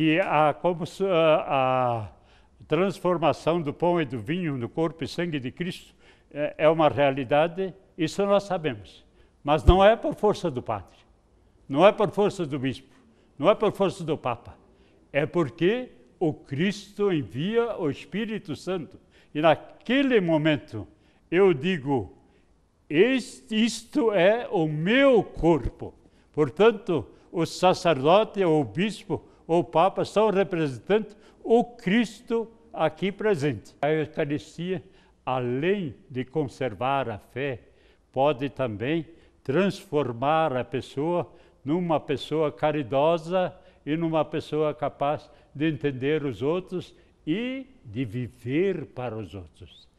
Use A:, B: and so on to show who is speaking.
A: que a, como, a, transformação do pão e do vinho no corpo e sangue de Cristo é, é uma realidade, isso nós sabemos. Mas não é por força do padre, não é por força do bispo, não é por força do papa. É porque o Cristo envia o Espírito Santo. E naquele momento eu digo: isto é o meu corpo. Portanto, o sacerdote ou o bispo o Papa, são representando, o Cristo aqui presente. A Eucaristia, além de conservar a fé, pode também transformar a pessoa numa pessoa caridosa e numa pessoa capaz de entender os outros e de viver para os outros.